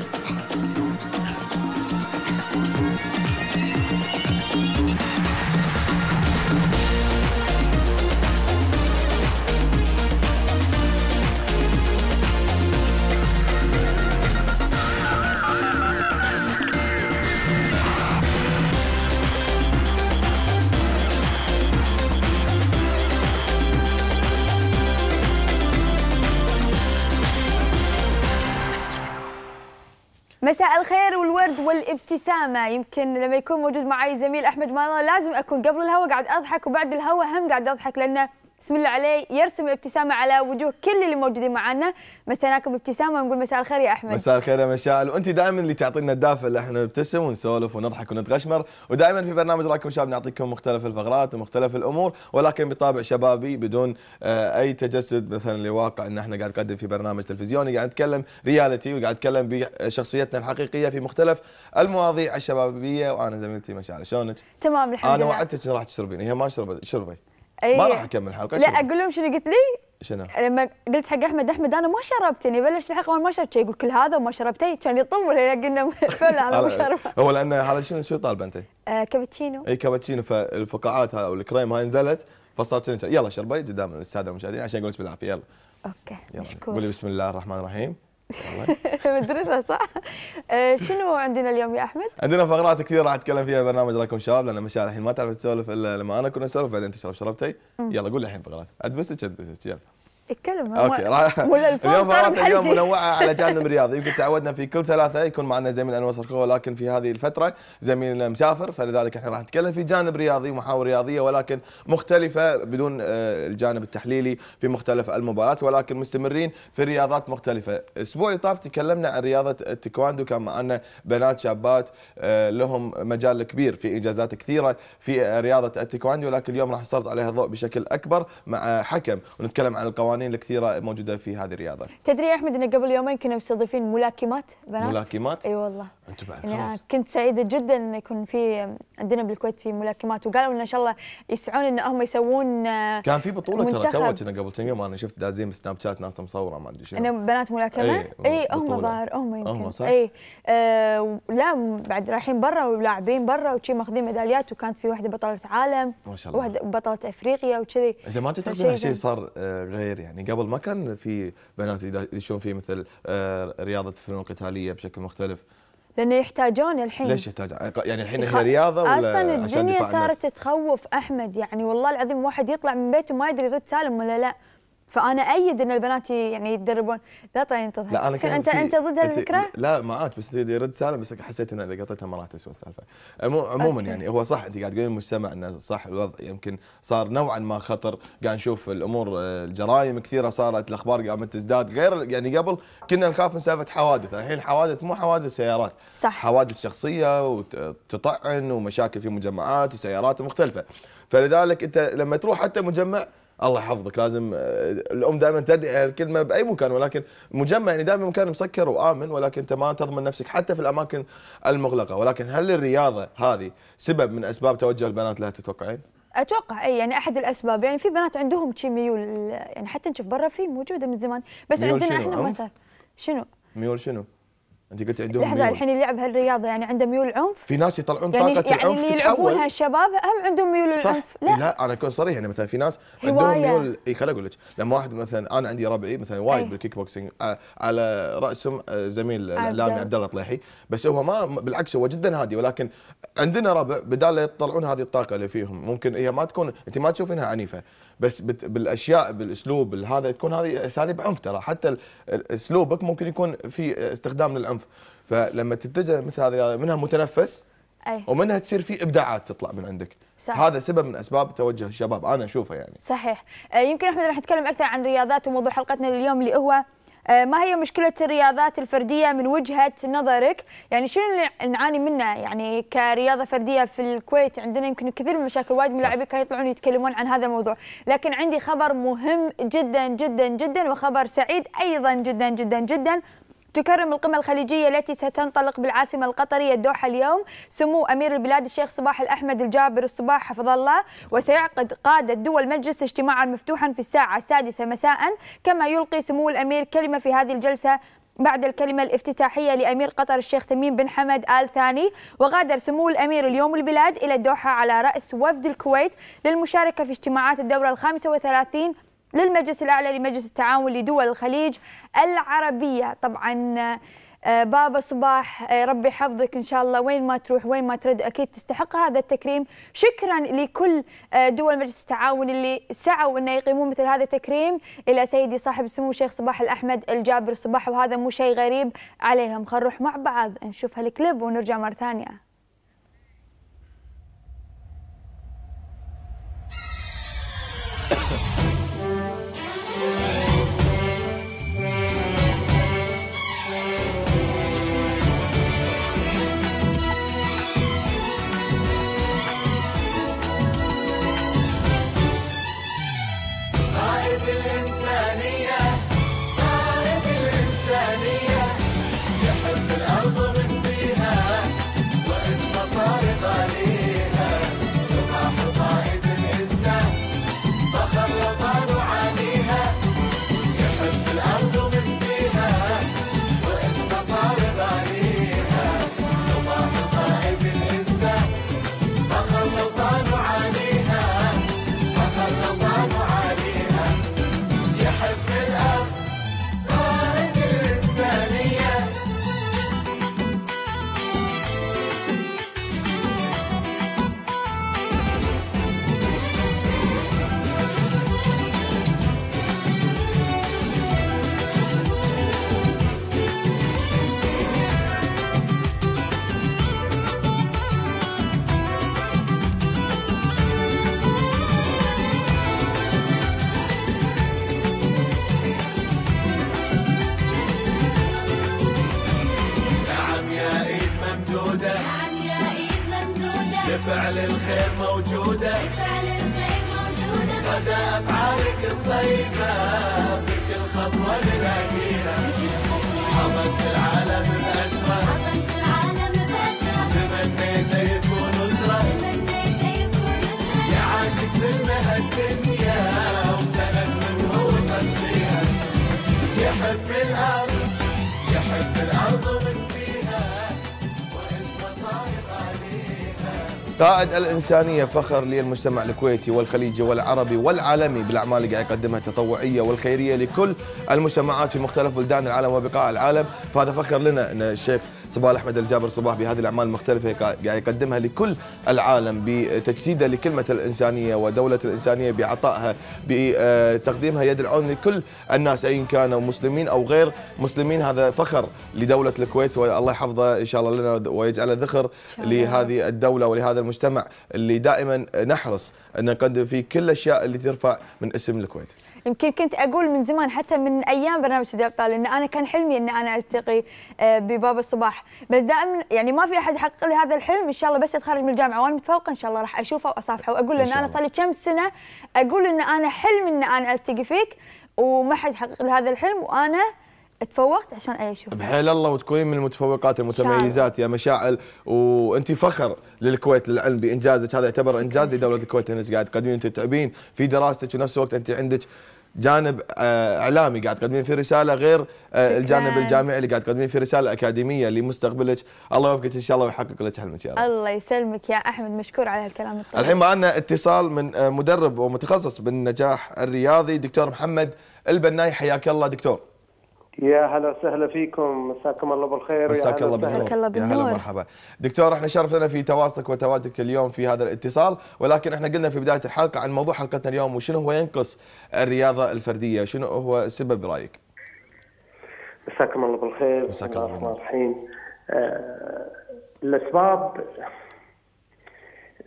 Thank you. مساء الخير والورد والابتسامة يمكن لما يكون موجود معي زميل أحمد ما لازم أكون قبل الهوا قاعد أضحك وبعد الهوا هم قاعد أضحك لأنه بسم الله عليه يرسم ابتسامه على وجوه كل اللي موجودين معنا مسيناكم ابتسامه ونقول مساء الخير يا احمد مساء الخير يا مشعل وانت دائما اللي تعطينا الدافع اللي احنا نبتسم ونسولف ونضحك ونتغشمر ودائما في برنامج راكم شباب نعطيكم مختلف الفقرات ومختلف الامور ولكن بطابع شبابي بدون آه، اي تجسد مثلا لواقع ان احنا قاعد نقدم في برنامج تلفزيوني قاعد نتكلم رياليتي وقاعد نتكلم بشخصيتنا الحقيقيه في مختلف المواضيع الشبابيه وانا زميلتي مشعل شلونك؟ تمام الحمد لله انا وعدتك راح تشربين هي ما شربت شربي إيه. ما راح اكمل الحلقه لا اقول لهم شنو قلت لي شنو؟ لما قلت حق احمد احمد انا ما شربت يعني بلش الحلقه ما شربت يقول كل هذا وما شربت كان يطول لين قلنا فعلا انا ما شربت هو لان هذا شنو شو طالبه انت؟ آه كابتشينو اي كابتشينو فالفقاعات او الكريم هاي نزلت فصارت يلا شربي قدام الساده المشاهدين عشان اقول لك بالعافيه يلا اوكي يلا مشكور قولي بسم الله الرحمن الرحيم مدرسه صح؟ آه، شنو عندنا اليوم يا احمد؟ عندنا فقرات كثيره راح اتكلم فيها برنامج راكم شباب لان مشاعر الحين ما تعرف تسولف الا لما انا كنا نسولف بعدين تشرب شربتي يلا قول الحين فقرات ادبسك ادبسك يلا اتكلم اوكي راح اليوم مواضيع اليوم منوعه على جانب الرياضي يمكن تعودنا في كل ثلاثه يكون معنا زميل انور صرخوه ولكن في هذه الفتره زميلنا مسافر فلذلك احنا راح نتكلم في جانب رياضي ومحاور رياضيه ولكن مختلفه بدون آه، الجانب التحليلي في مختلف المباريات ولكن مستمرين في رياضات مختلفه، الاسبوع اللي طاف تكلمنا عن رياضه التايكوندو كان معنا بنات شابات آه، لهم مجال كبير في انجازات كثيره في آه، رياضه التايكوندو ولكن اليوم راح نسلط عليها الضوء بشكل اكبر مع حكم ونتكلم عن القوانين القوانين الكثيره موجوده في هذه الرياضه تدري يا احمد ان قبل يومين كنا مستضيفين ملاكمات بنات ملاكمات اي أيوة والله انتم بعد يعني خلاص. كنت سعيده جدا ان يكون في عندنا بالكويت في ملاكمات وقالوا ان شاء الله يسعون ان هم يسوون آه، كان في بطوله ترى توت قبل كم يوم انا شفت دازين سناب شات ناس مصوره ما ادري شنو انه بنات ملاكمه اي, أي هم ظاهر هم يمكن هم صح؟ اي آه لا بعد رايحين برا ولاعبين برا وشي ماخذين ميداليات وكانت في واحده بطله عالم ما شاء الله واحده بطله افريقيا وكذي اذا ما تعتقد شيء صار آه، غير يعني قبل ما كان في بنات يدشون في مثل آه، رياضه الفنون القتاليه بشكل مختلف لانه يحتاجون الحين ليش يحتاج يعني الحين هي رياضه ولا اصلا الدنيا صارت تخوف احمد يعني والله العظيم واحد يطلع من بيته ما يدري يرد سالم ولا لا فانا ايد ان البنات يعني يتدربون لا طيب انت لا انا كنت انت انت ضد هالفكره؟ لا ما ات بس رد سالم بس حسيت ان اللي قطيتها ما راح تسوى السالفه عموما يعني هو صح انت قاعد تقولين المجتمع انه صح الوضع يمكن صار نوعا ما خطر قاعد نشوف الامور آه، الجرائم كثيره صارت الاخبار قامت تزداد غير يعني قبل كنا نخاف من سالفه حوادث الحين الحوادث مو حوادث سيارات صح حوادث شخصيه وتطعن ومشاكل في مجمعات وسيارات مختلفه فلذلك انت لما تروح حتى مجمع الله يحفظك لازم آه، الام دائما تدعي الكلمه باي مكان ولكن مجمع يعني دائما مكان مسكر وامن ولكن انت ما تضمن نفسك حتى في الاماكن المغلقه ولكن هل الرياضه هذه سبب من اسباب توجه البنات لها تتوقعين؟ اتوقع اي يعني احد الاسباب يعني في بنات عندهم شي ميول يعني حتى نشوف برا في موجوده من زمان بس عندنا احنا مثلا شنو؟ ميول شنو؟ انت قلت عندهم لحظه الحين اللي يلعب هالرياضه يعني عنده ميول عنف في ناس يطلعون يعني طاقه يعني العنف اللي يلعبونها الشباب هم عندهم ميول العنف لا إيه، لا انا اكون صريح يعني مثلا في ناس هواية. عندهم ميول اي خليني اقول لك لما واحد مثلا انا عندي ربعي مثلا وايد إيه. بالكيك بوكسينج آه، على راسهم آه، زميل الاعلامي آه، عبد الله طليحي بس هو ما بالعكس هو جدا هادي ولكن عندنا ربع بدال يطلعون هذه الطاقه اللي فيهم ممكن هي ما تكون انت ما تشوفينها عنيفه بس بالاشياء بالاسلوب هذا تكون هذه اساليب عنف ترى حتى اسلوبك ممكن يكون في استخدام للعنف فلما تتجه مثل هذه منها متنفس أي. ومنها تصير في ابداعات تطلع من عندك صحيح. هذا سبب من اسباب توجه الشباب انا اشوفه يعني صحيح آه، يمكن احمد راح نتكلم اكثر عن رياضات وموضوع حلقتنا لليوم اللي هو آه، ما هي مشكلة الرياضات الفردية من وجهة نظرك؟ يعني شنو اللي نعاني منه يعني كرياضة فردية في الكويت عندنا يمكن كثير من المشاكل وايد من اللاعبين كانوا يطلعون يتكلمون عن هذا الموضوع، لكن عندي خبر مهم جدا جدا جدا وخبر سعيد أيضا جدا جدا جدا تكرم القمة الخليجية التي ستنطلق بالعاصمة القطرية الدوحة اليوم سمو أمير البلاد الشيخ صباح الأحمد الجابر الصباح حفظ الله وسيعقد قادة دول مجلس اجتماعا مفتوحا في الساعة السادسة مساء كما يلقي سمو الأمير كلمة في هذه الجلسة بعد الكلمة الافتتاحية لأمير قطر الشيخ تميم بن حمد آل ثاني وغادر سمو الأمير اليوم البلاد إلى الدوحة على رأس وفد الكويت للمشاركة في اجتماعات الدورة الخامسة وثلاثين للمجلس الأعلى لمجلس التعاون لدول الخليج العربية طبعا آه، بابا صباح آه، ربي حفظك ان شاء الله وين ما تروح وين ما ترد اكيد تستحق هذا التكريم شكرا لكل آه، دول مجلس التعاون اللي سعوا انه يقيمون مثل هذا التكريم الى سيدي صاحب السمو الشيخ صباح الاحمد الجابر صباح وهذا مو شيء غريب عليهم خلينا نروح مع بعض نشوف هالكليب ونرجع مره ثانيه الإنسانية فخر للمجتمع الكويتي والخليجي والعربي والعالمي بالأعمال اللي قاعد يقدمها التطوعية والخيرية لكل المجتمعات في مختلف بلدان العالم وبقاع العالم فهذا فخر لنا أن الشيخ صباح احمد الجابر صباح بهذه الاعمال المختلفه قاعد يقدمها لكل العالم بتجسيده لكلمه الانسانيه ودوله الانسانيه بعطائها بتقديمها يد العون لكل الناس ايا كانوا مسلمين او غير مسلمين هذا فخر لدوله الكويت والله يحفظه ان شاء الله لنا ويجعله ذخر لهذه الدوله ولهذا المجتمع اللي دائما نحرص ان نقدم فيه كل الاشياء اللي ترفع من اسم الكويت يمكن كنت اقول من زمان حتى من ايام برنامج استوديو ابطال ان انا كان حلمي ان انا التقي آه، بباب الصباح بس دائما يعني ما في احد حقق لي هذا الحلم ان شاء الله بس اتخرج من الجامعه وانا متفوقه ان شاء الله راح اشوفه واصافحه واقول له ان انا صار لي كم سنه اقول ان انا حلمي ان انا التقي فيك وما حد حقق لي هذا الحلم وانا تفوقت عشان اي اشوف بحيل الله وتكونين من المتفوقات المتميزات يا مشاعل وانت فخر للكويت للعلم بانجازك هذا يعتبر انجاز لدوله الكويت انك قاعد تقدمين انت تعبين في دراستك ونفس الوقت انت عندك جانب آه، اعلامي قاعد تقدمين فيه رساله غير آه، الجانب الجامعي اللي قاعد تقدمين فيه رساله اكاديميه لمستقبلك الله يوفقك ان شاء الله ويحقق لك حلمك يا رب الله يسلمك يا احمد مشكور على هالكلام الطيب الحين معنا اتصال من آه، مدرب ومتخصص بالنجاح الرياضي دكتور محمد البناي حياك الله دكتور يا هلا وسهلا فيكم مساكم الله بالخير مساك الله بالنور مساك الله بالنور يا هلا مرحبا دكتور احنا شرف لنا في تواصلك وتواجدك اليوم في هذا الاتصال ولكن احنا قلنا في بدايه الحلقه عن موضوع حلقتنا اليوم وشنو هو ينقص الرياضه الفرديه شنو هو السبب برايك مساكم الله بالخير مساك الله بالنور الرحيم آه الاسباب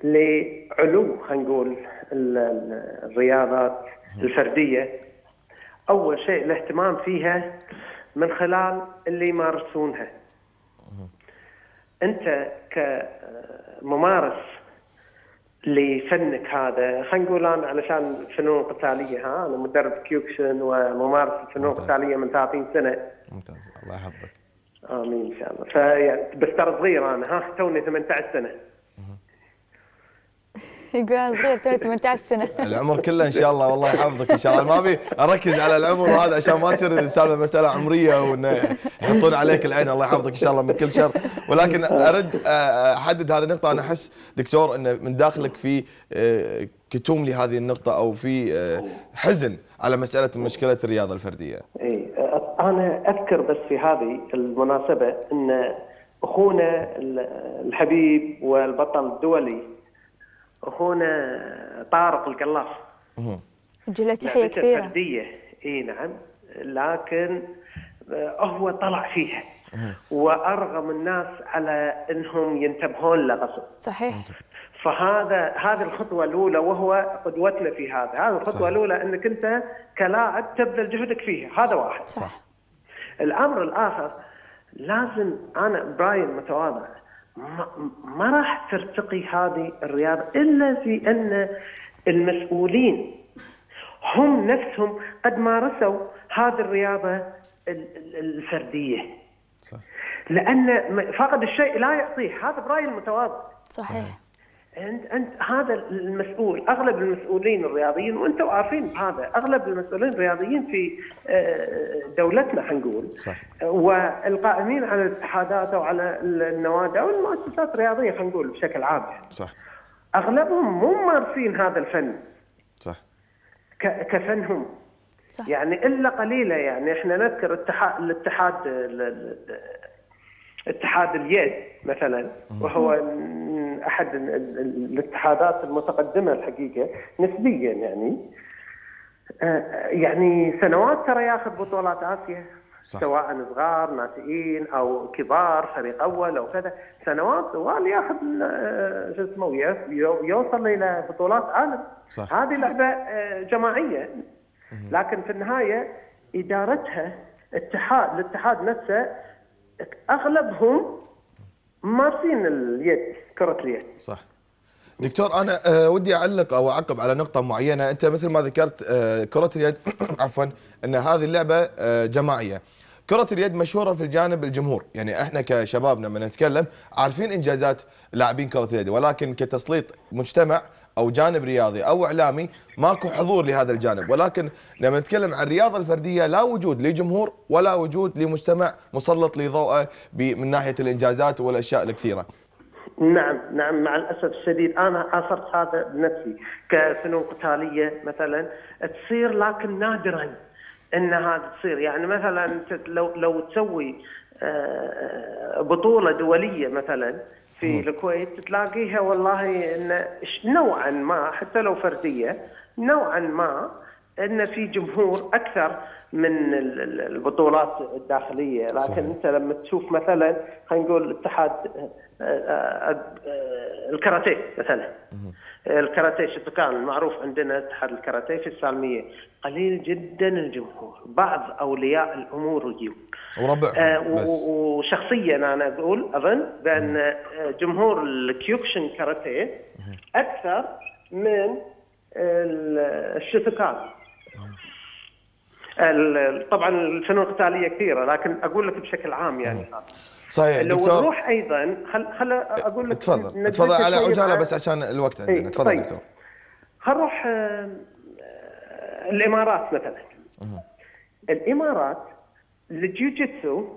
لعلو خلينا نقول الرياضات الفرديه اول شيء الاهتمام فيها من خلال اللي يمارسونها انت كممارس لفنك هذا خلينا نقول انا علشان فنون قتاليه ها انا مدرب كيوكشن وممارس فنون قتاليه من 30 سنه ممتاز الله يحفظك امين ان شاء الله فيعني بس ترى صغير انا ها توني 18 سنه يقول صغير تو 18 سنه العمر كله ان شاء الله والله يحفظك ان شاء الله ما ابي اركز على العمر هذا عشان ما تصير السالفه مساله عمريه وانه يحطون عليك العين الله يحفظك ان شاء الله من كل شر ولكن ارد آه، احدد هذه النقطه انا احس دكتور انه من داخلك في آه، كتوم لهذه النقطه او في آه، حزن على مساله مشكله الرياضه الفرديه. اي انا اذكر بس في هذه المناسبه ان اخونا الحبيب والبطل الدولي اخونا طارق القلاص نوجه له تحيه كبيره فرديه اي نعم لكن آه، هو طلع فيها وارغم الناس على انهم ينتبهون له صحيح فهذا هذه الخطوه الاولى وهو قدوتنا في هذا، هذه الخطوه الاولى انك انت كلاعب تبذل جهدك فيها هذا واحد. صح. الامر الاخر لازم انا براين متواضع ما راح ترتقي هذه الرياضة إلا في أن المسؤولين هم نفسهم قد مارسوا هذه الرياضة الفردية صح. لأن فقد الشيء لا يعطيه هذا برأيي المتواضع صحيح انت انت هذا المسؤول اغلب المسؤولين الرياضيين وانتم عارفين هذا اغلب المسؤولين الرياضيين في آه، دولتنا حنقول صح. والقائمين على الاتحادات او على النوادي او المؤسسات الرياضيه حنقول بشكل عام يعني. صح اغلبهم مو مارسين هذا الفن صح كفنهم صح. يعني الا قليله يعني احنا نذكر الاتحاد الاتحاد اتحاد اليد مثلا وهو احد الاتحادات المتقدمه الحقيقه نسبيا يعني آه، يعني سنوات ترى ياخذ بطولات اسيا صح. سواء صغار ناشئين او كبار فريق اول او كذا سنوات طوال ياخذ آه، شو اسمه يوصل الى بطولات عالم صح. هذه لعبه آه، جماعيه لكن في النهايه ادارتها اتحاد الاتحاد نفسه اغلبهم مارسين اليد كره اليد صح دكتور انا آه، ودي اعلق او اعقب على نقطه معينه انت مثل ما ذكرت آه، كره اليد عفوا ان هذه اللعبه آه، جماعيه كرة اليد مشهورة في الجانب الجمهور يعني احنا كشباب لما نتكلم عارفين انجازات لاعبين كرة اليد ولكن كتسليط مجتمع او جانب رياضي او اعلامي ماكو حضور لهذا الجانب ولكن لما نتكلم عن الرياضه الفرديه لا وجود لجمهور ولا وجود لمجتمع مسلط لضوءه من ناحيه الانجازات والاشياء الكثيره نعم نعم مع الاسف الشديد انا عاصرت هذا بنفسي كفنون قتاليه مثلا تصير لكن نادرا ان هذا تصير يعني مثلا لو لو تسوي آه، بطوله دوليه مثلا في الكويت تلاقيها والله ان نوعا ما حتى لو فرديه نوعا ما ان في جمهور اكثر من البطولات الداخليه لكن صحيح. انت لما تشوف مثلا خلينا نقول اتحاد آه، آه، آه، آه، الكاراتيه مثلا الكاراتيه شتوكان المعروف عندنا اتحاد الكاراتيه في السالميه قليل جدا الجمهور بعض اولياء الامور يجيب وربع آه وشخصيا انا اقول اظن بان جمهور الكيوكشن كاراتيه اكثر من الشتوكان طبعا الفنون القتاليه كثيره لكن اقول لك بشكل عام يعني مم. صحيح لو دكتور نروح ايضا خل خل اقول لك تفضل تفضل على عجاله بس عشان الوقت إيه، عندنا تفضل طيب. دكتور نروح آه، الامارات مثلا الامارات الجيوجيتسو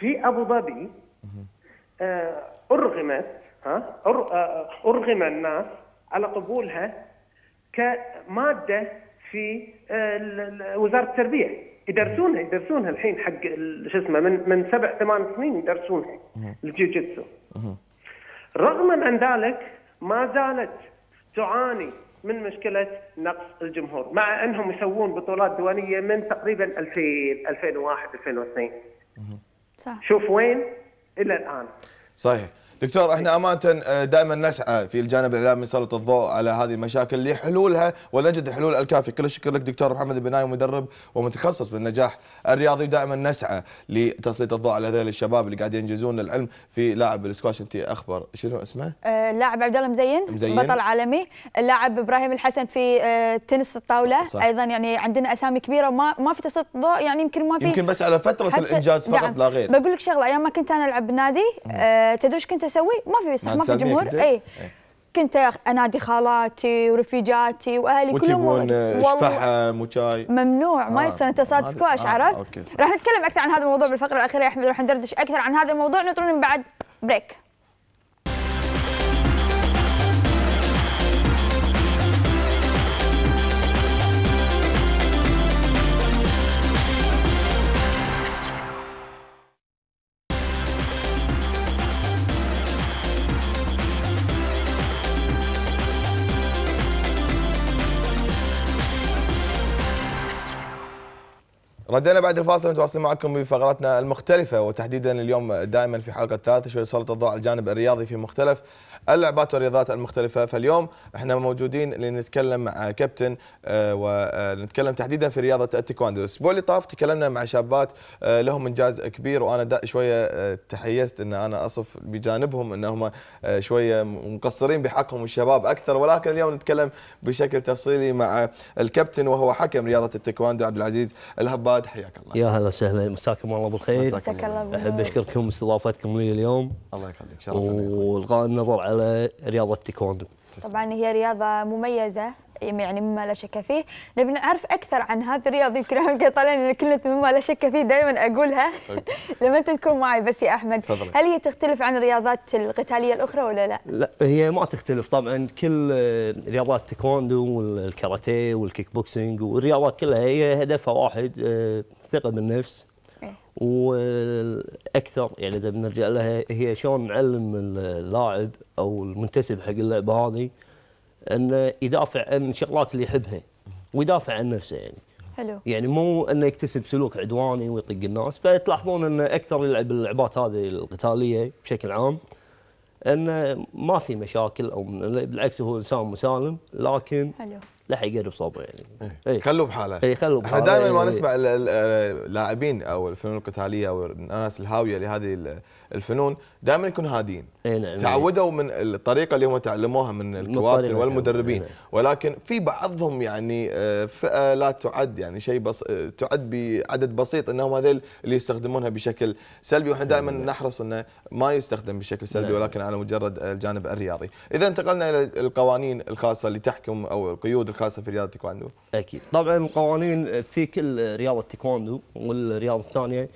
في ابو ظبي آه، ارغمت ها آه، ارغم الناس على قبولها كماده في وزاره التربيه يدرسونها يدرسونها الحين حق شو اسمه من من سبع ثمان سنين يدرسونها الجيوجيتسو رغما عن ذلك ما زالت تعاني من مشكله نقص الجمهور مع انهم يسوون بطولات دوليه من تقريبا 2000 2001 2002 صح شوف وين الى الان صحيح دكتور احنا امانه آه، دائما نسعى في الجانب الاعلامي نسلط الضوء على هذه المشاكل لحلولها ونجد الحلول الكافيه، كل الشكر لك دكتور محمد البناي مدرب ومتخصص بالنجاح الرياضي ودائما نسعى لتسليط الضوء على هذول الشباب اللي قاعدين ينجزون العلم في لاعب الاسكواش انت اخبر شنو اسمه؟ آه لاعب عبد الله مزين, مزين بطل عالمي، اللاعب ابراهيم الحسن في آه تنس الطاوله صح. ايضا يعني عندنا اسامي كبيره ما ما في تسليط الضوء يعني يمكن ما في يمكن بس على فتره الانجاز فقط نعم. لا غير بقول لك شغله ايام ما كنت انا العب بنادي آه تدري كنت اسوي ما في صح ما, في جمهور اي ايه. كنت انادي خالاتي ورفيجاتي واهلي كلهم وتجيبون وشاي ممنوع آه ما يصير انت صاد سكواش آه عرفت؟ آه راح نتكلم اكثر عن هذا الموضوع بالفقره الاخيره يا احمد راح ندردش اكثر عن هذا الموضوع نطرون من بعد بريك ردينا بعد الفاصل متواصلين معكم بفقراتنا المختلفة وتحديدا اليوم دائما في حلقة الثالثة شوي سلط الضوء على الجانب الرياضي في مختلف اللعبات والرياضات المختلفة فاليوم احنا موجودين لنتكلم مع كابتن آه، ونتكلم آه، تحديدا في رياضة التايكوندو الأسبوع اللي طاف تكلمنا مع شابات آه، لهم إنجاز كبير وأنا شوية تحيزت أن أنا أصف بجانبهم أنهم شوية مقصرين بحقهم الشباب أكثر ولكن اليوم نتكلم بشكل تفصيلي مع الكابتن وهو حكم رياضة التايكوندو عبد العزيز الهبات فؤاد حياك الله يا هلا وسهلا مساكم الله بالخير مساك الله بالخير احب اشكركم استضافتكم لي اليوم الله يخليك شرفنا والغاء النظر على رياضه التايكوندو طبعا هي رياضه مميزه إيه، يعني مما لا شك فيه نبي نعرف اكثر عن هذه الرياضه يمكن احمد قد كلمه مما لا شك فيه دائما اقولها لما تكون معي بس يا احمد فضل. هل هي تختلف عن الرياضات القتاليه الاخرى ولا لا لا هي ما تختلف طبعا كل آه، رياضات التايكوندو والكاراتيه والكيك بوكسينج والرياضات كلها هي هدفها واحد آه، ثقه بالنفس إيه. والاكثر يعني اذا بنرجع لها هي شلون نعلم اللاعب او المنتسب حق اللعبه هذه انه يدافع عن الشغلات اللي يحبها ويدافع عن نفسه يعني حلو يعني مو انه يكتسب سلوك عدواني ويطق الناس فتلاحظون انه اكثر يلعب اللعبات هذه القتاليه بشكل عام انه ما في مشاكل او بالعكس هو انسان مسالم لكن حلو لا يقرب صوبه يعني ايه. إيه. خلوه بحاله اي خلوه بحاله احنا دائما ما إيه. نسمع اللاعبين او الفنون القتاليه او الناس الهاويه لهذه الفنون دائما يكون هادين نعم تعودوا من الطريقه اللي هم تعلموها من الكوادر والمدربين نعم. ولكن في بعضهم يعني آه، فئه لا تعد يعني شيء بس آه، تعد بعدد بسيط انهم هذول اللي يستخدمونها بشكل سلبي واحنا دائما نعم. نحرص انه ما يستخدم بشكل سلبي نعم. ولكن على مجرد الجانب الرياضي اذا انتقلنا الى القوانين الخاصه اللي تحكم او القيود الخاصه في رياضه التايكوندو اكيد طبعا القوانين في كل رياضه التايكوندو والرياضه الثانيه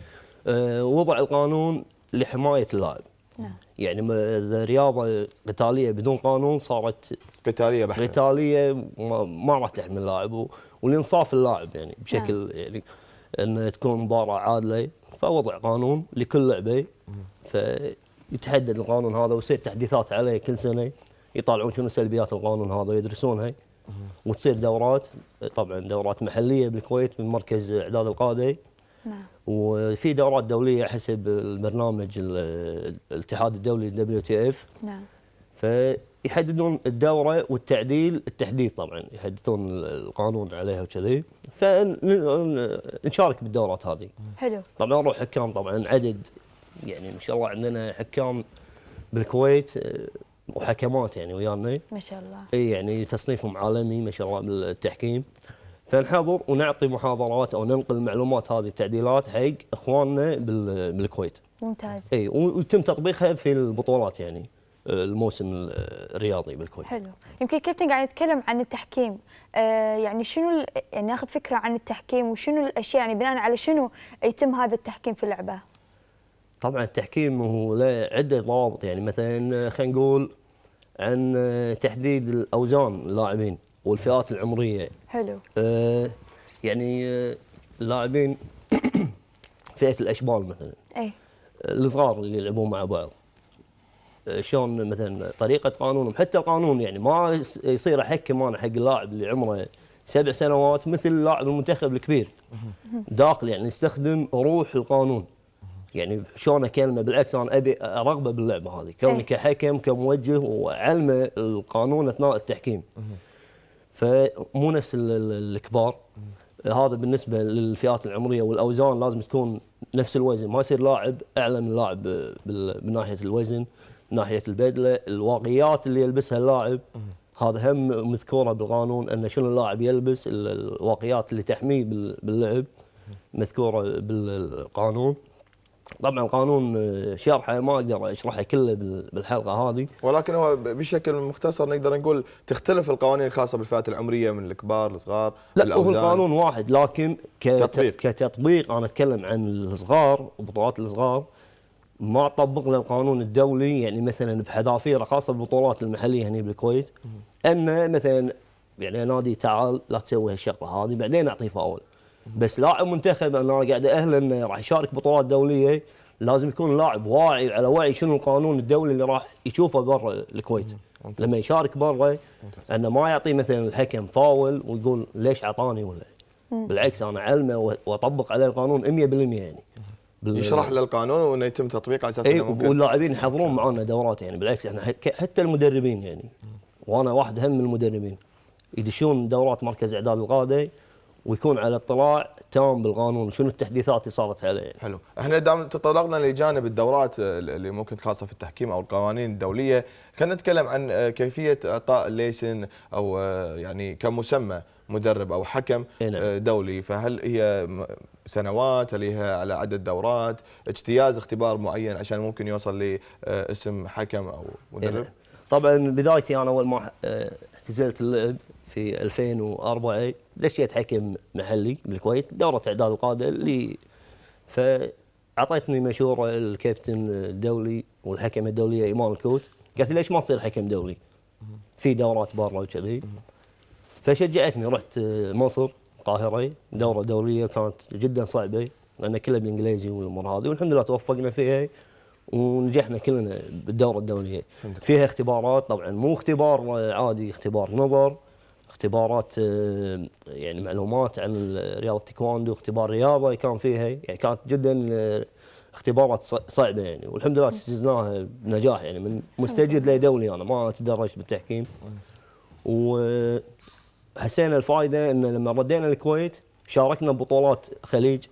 آه، وضع القانون لحمايه اللاعب نعم. يعني اذا رياضه قتاليه بدون قانون صارت قتاليه بحته قتاليه ما راح تحمي اللاعب والانصاف اللاعب يعني بشكل نعم. يعني ان تكون مباراه عادله فوضع قانون لكل لعبه فيتحدد القانون هذا ويصير تحديثات عليه كل سنه يطالعون شنو سلبيات القانون هذا ويدرسونها وتصير دورات طبعا دورات محليه بالكويت من مركز اعداد القاده نعم. وفي دورات دوليه حسب البرنامج الاتحاد الدولي دبليو تي اف نعم فيحددون الدوره والتعديل التحديث طبعا يحدثون القانون عليها وكذي فنشارك بالدورات هذه حلو طبعا نروح حكام طبعا عدد يعني ما شاء الله عندنا حكام بالكويت وحكمات يعني ويانا ما شاء الله اي يعني تصنيفهم عالمي ما شاء الله بالتحكيم فنحضر ونعطي محاضرات او ننقل المعلومات هذه التعديلات حق اخواننا بالكويت. ممتاز. اي ويتم تطبيقها في البطولات يعني الموسم الرياضي بالكويت. حلو، يمكن كابتن قاعد يتكلم عن التحكيم، آه يعني شنو يعني ناخذ فكره عن التحكيم وشنو الاشياء يعني بناء على شنو يتم هذا التحكيم في اللعبه؟ طبعا التحكيم هو له عده ضوابط يعني مثلا خلينا نقول عن تحديد الاوزان اللاعبين والفئات العمريه حلو آه يعني آه اللاعبين فئه الاشبال مثلا اي آه، الصغار اللي يلعبون مع بعض آه، شلون مثلا طريقه قانونهم حتى القانون يعني ما يصير احكم انا حق اللاعب اللي عمره سبع سنوات مثل لاعب المنتخب الكبير داخل يعني يستخدم روح القانون يعني شلون اكلمه بالعكس انا ابي ارغبه باللعبه هذه إيه. كوني كحكم كموجه وعلمه القانون اثناء التحكيم فمو نفس الكبار هذا بالنسبه للفئات العمريه والاوزان لازم تكون نفس الوزن ما يصير لاعب اعلى من لاعب من ناحيه الوزن من ناحيه البدله الواقيات اللي يلبسها اللاعب هذا هم مذكوره بالقانون ان شنو اللاعب يلبس الواقيات اللي تحميه باللعب مذكوره بالقانون طبعا القانون آه، شرحه ما اقدر اشرحه كله بالحلقه هذه ولكن هو بشكل مختصر نقدر نقول تختلف القوانين الخاصه بالفئات العمريه من الكبار الصغار لا هو القانون واحد لكن كتطبيق. كتطبيق انا اتكلم عن الصغار وبطولات الصغار ما طبقنا القانون الدولي يعني مثلا بحذافيره خاصه بالبطولات المحليه هنا بالكويت ان مثلا يعني نادي تعال لا تسوي هالشغله هذه بعدين اعطيه فاول بس لاعب منتخب انا قاعد اهلا راح يشارك بطولات دوليه لازم يكون لاعب واعي على وعي شنو القانون الدولي اللي راح يشوفه برا الكويت لما يشارك برا انه ما يعطي مثلا الحكم فاول ويقول ليش اعطاني ولا بالعكس انا علمه واطبق عليه القانون 100% يعني يشرح له القانون وانه يتم تطبيقه على اساس اي واللاعبين يحضرون معنا دورات يعني بالعكس احنا حتى المدربين يعني وانا واحد هم من المدربين يدشون دورات مركز اعداد القاده ويكون على اطلاع تام بالقانون شنو التحديثات اللي صارت عليه حلو احنا دام تطرقنا لجانب الدورات آه، اللي ممكن خاصه في التحكيم او القوانين الدوليه خلينا نتكلم عن آه، كيفيه اعطاء ليسن او آه، يعني كمسمى مدرب او حكم نعم. دولي فهل هي سنوات هل هي على عدد دورات اجتياز اختبار معين عشان ممكن يوصل لاسم حكم او نعم. مدرب طبعا بدايتي انا اول ما اعتزلت اللعب في 2004 دشيت حكم محلي بالكويت دورة إعداد القادة اللي فأعطيتني مشورة الكابتن الدولي والحكم الدولية إيمان الكوت قالت لي ليش ما تصير حكم دولي؟ في دورات برا وكذي فشجعتني رحت مصر القاهرة دورة دولية كانت جدا صعبة لأن كلها بالإنجليزي والأمور هذه والحمد لله توفقنا فيها ونجحنا كلنا بالدوره الدوليه فيها اختبارات طبعا مو اختبار عادي اختبار نظر اختبارات آه، يعني معلومات عن رياضه التايكوندو اختبار رياضه كان فيها يعني كانت جدا آه، اختبارات صعبه يعني والحمد لله اجتزناها بنجاح يعني من مستجد لدولي انا ما تدرجت بالتحكيم وحسينا الفائده ان لما ردينا الكويت شاركنا ببطولات خليج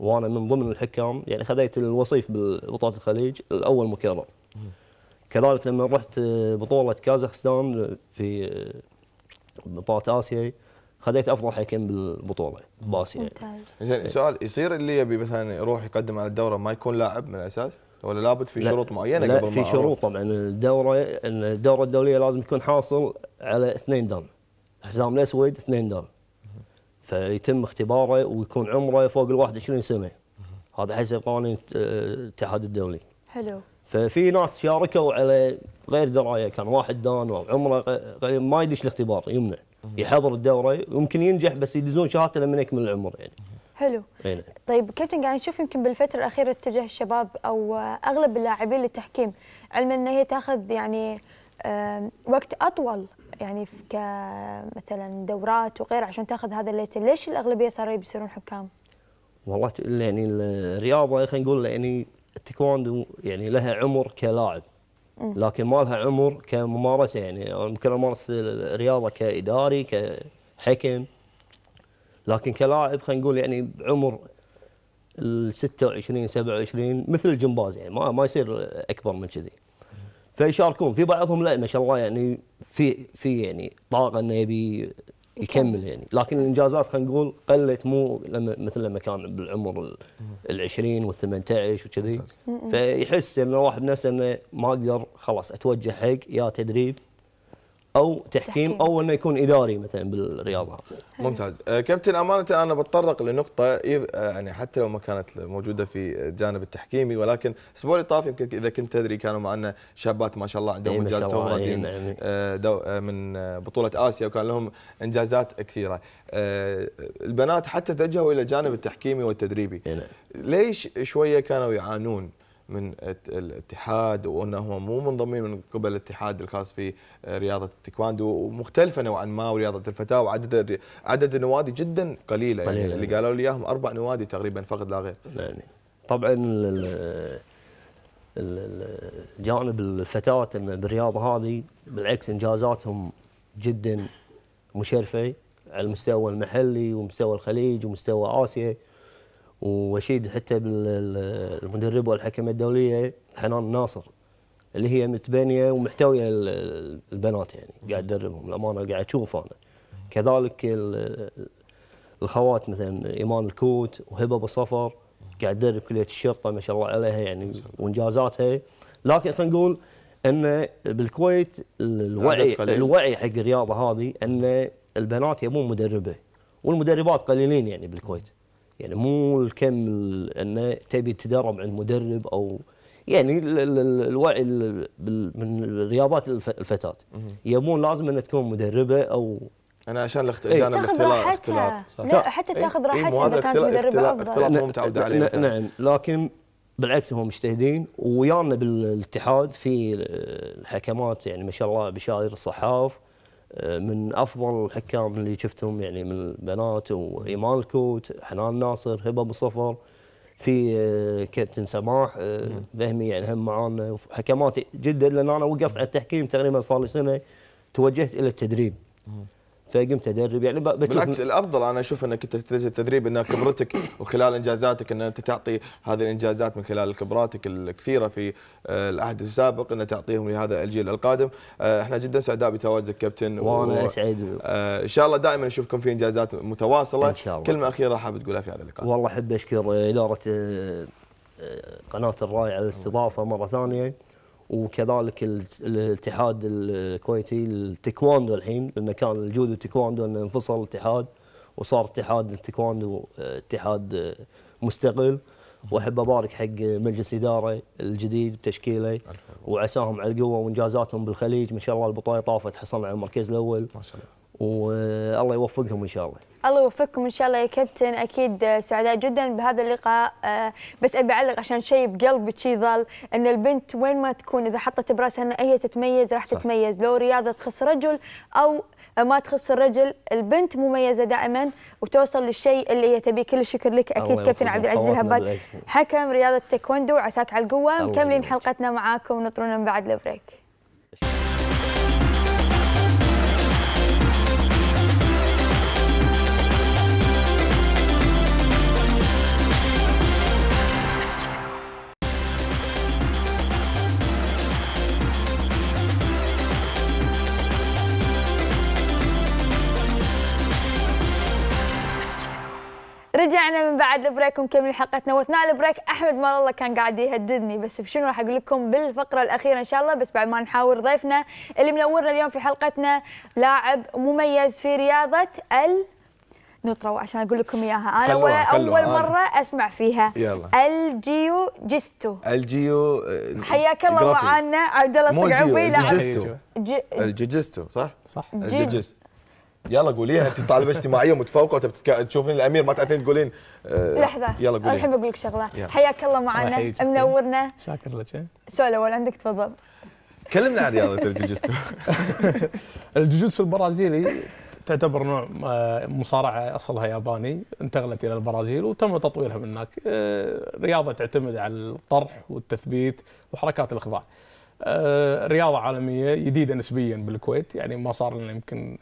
وانا من ضمن الحكام يعني خذيت الوصيف ببطوله الخليج الاول مكرر كذلك لما رحت آه، بطوله كازاخستان في ببطولة آسيا خذيت افضل حكم بالبطوله باسيا يعني زين سؤال يصير اللي يبي مثلا يروح يقدم على الدوره ما يكون لاعب من الاساس ولا لابد في شروط معينه لا قبل في شروط طبعا الدوره ان الدوره الدوليه لازم يكون حاصل على اثنين دان حزام الاسود اثنين دان فيتم اختباره ويكون عمره فوق ال 21 سنه هذا حسب قوانين الاتحاد الدولي حلو ففي ناس شاركوا على غير درايه كان واحد دان او عمره ما يدش الاختبار يمنع يحضر الدوره يمكن ينجح بس يدزون شهادته لما يكمل العمر يعني حلو يعني. طيب كابتن قاعد نشوف يمكن بالفتره الاخيره اتجه الشباب او اغلب اللاعبين للتحكيم علما ان هي تاخذ يعني وقت اطول يعني كمثلا دورات وغيره عشان تاخذ هذا الليت ليش الاغلبيه صاروا بيصيرون حكام؟ والله يعني الرياضه خلينا نقول يعني التايكوندو يعني لها عمر كلاعب لكن ما لها عمر كممارسه يعني ممكن امارس الرياضه كاداري كحكم لكن كلاعب خلينا نقول يعني بعمر ال 26 27 مثل الجمباز يعني ما ما يصير اكبر من كذي فيشاركون في بعضهم لا ما شاء الله يعني في في يعني طاقه انه يبي يكمل طيب. يعني لكن الانجازات خلينا نقول قلت مو لما مثل لما كان بالعمر ال 20 وال 18 وكذي فيحس انه واحد نفسه انه ما اقدر خلاص اتوجه حق يا تدريب او تحكيم, تحكيم. او انه يكون اداري مثلا بالرياضه ممتاز آه، كابتن امانه انا بتطرق لنقطه إيه، آه، يعني حتى لو ما كانت موجوده في الجانب التحكيمي ولكن الاسبوع اللي طاف يمكن اذا كنت تدري كانوا معنا شابات ما شاء الله عندهم إيه، انجاز تورادين آه، نعم. من بطوله اسيا وكان لهم انجازات كثيره البنات حتى اتجهوا الى الجانب التحكيمي والتدريبي إيه، نعم. ليش شويه كانوا يعانون من الاتحاد وانهم مو منضمين من قبل الاتحاد الخاص في آه، رياضه التايكواندو ومختلفه نوعا ما ورياضه الفتاه وعدد عدد النوادي جدا قليله يعني. يعني اللي قالوا لي اياهم اربع نوادي تقريبا فقط لا غير يعني طبعا جانب الفتاه بالرياضه هذه بالعكس انجازاتهم جدا مشرفه على المستوى المحلي ومستوى الخليج ومستوى اسيا واشيد حتى بالمدربه والحكمه الدوليه حنان ناصر اللي هي متبنيه ومحتويه البنات يعني قاعد ادربهم الامانه قاعد اشوف انا كذلك الخوات مثلا ايمان الكوت وهبه ابو صفر قاعد تدرب كليه الشرطه ما شاء الله عليها يعني وانجازاتها لكن خلينا نقول ان بالكويت الوعي الوعي حق الرياضه هذه ان البنات يبون مدربه والمدربات قليلين يعني بالكويت يعني مو الكم انه تبي تدرب عند مدرب او يعني الوعي من رياضات الفتاه يبون لازم انها تكون مدربه او انا عشان جانب الاختلاط اختلاط حتى تاخذ إيه. إيه، راحتها اذا كانت مدربه افضل اختلاط مو متعوده عليه نعم لكن بالعكس هم مجتهدين ويانا بالاتحاد في الحكمات يعني ما شاء الله بشاير صحاف من افضل الحكام اللي شفتهم يعني من البنات وايمان الكوت حنان ناصر هبه ابو صفر في آه، كابتن سماح آه، فهمي يعني هم معانا حكمات جدا لان انا وقفت على التحكيم تقريبا صار لي سنه توجهت الى التدريب فقمت ادرب يعني بشوف بالعكس الافضل انا اشوف انك انت تدرس التدريب ان خبرتك وخلال انجازاتك ان انت تعطي هذه الانجازات من خلال خبراتك الكثيره في آه، العهد السابق ان تعطيهم لهذا الجيل القادم آه، احنا جدا سعداء بتواجدك كابتن وانا و... اسعد آه، ان شاء الله دائما نشوفكم في انجازات متواصله ان شاء الله كلمه اخيره حاب تقولها في هذا اللقاء والله احب اشكر اداره قناه الراي على الاستضافه مره ثانيه وكذلك الاتحاد الكويتي التايكواندو الحين لانه كان الجودو التايكواندو انه انفصل الاتحاد وصار اتحاد التيكواندو آه، اتحاد آه، مستقل واحب ابارك حق مجلس اداره الجديد بتشكيله وعساهم على القوه وانجازاتهم بالخليج ما شاء الله البطايه طافت حصلنا على المركز الاول ما شاء الله والله يوفقهم ان شاء الله الله يوفقكم ان شاء الله يا كابتن اكيد سعداء جدا بهذا اللقاء آه، بس ابي اعلق عشان شيء بقلبي شيء ظل ان البنت وين ما تكون اذا حطت براسها ان هي تتميز راح تتميز لو رياضه تخص رجل او ما تخص الرجل البنت مميزه دائما وتوصل للشيء اللي هي تبيه كل الشكر لك اكيد كابتن عبد العزيز الهباد حكم رياضه تايكوندو عساك على القوه مكملين حلقتنا معاكم نطرونا من بعد البريك رجعنا من بعد البريك ومكملين حلقتنا واثناء البريك احمد مال الله كان قاعد يهددني بس بشنو راح اقول لكم بالفقره الاخيره ان شاء الله بس بعد ما نحاور ضيفنا اللي منورنا اليوم في حلقتنا لاعب مميز في رياضه ال نطروا عشان اقول لكم اياها انا ولا اول آه. مره آه. اسمع فيها يلا. الجيو جيستو الجيو آه، حياك الله معنا عبد الله الصقعوي لاعب جيستو صح؟ صح الجيجستو يلا قوليها انت طالبه اجتماعيه ومتفوقه وتبتك... تشوفين الامير ما تعرفين تقولين آه لحظه يلا قولي احب اقول لك شغله حياك الله معنا منورنا شاكر لك سؤال اول عندك تفضل كلمنا عن رياضه الجوجيتسو الجوجيتسو البرازيلي تعتبر نوع آه، مصارعه اصلها ياباني انتقلت الى البرازيل وتم تطويرها من هناك آه، رياضه تعتمد على الطرح والتثبيت وحركات الاخضاع آه، رياضه عالميه جديده نسبيا بالكويت يعني ما صار لنا يمكن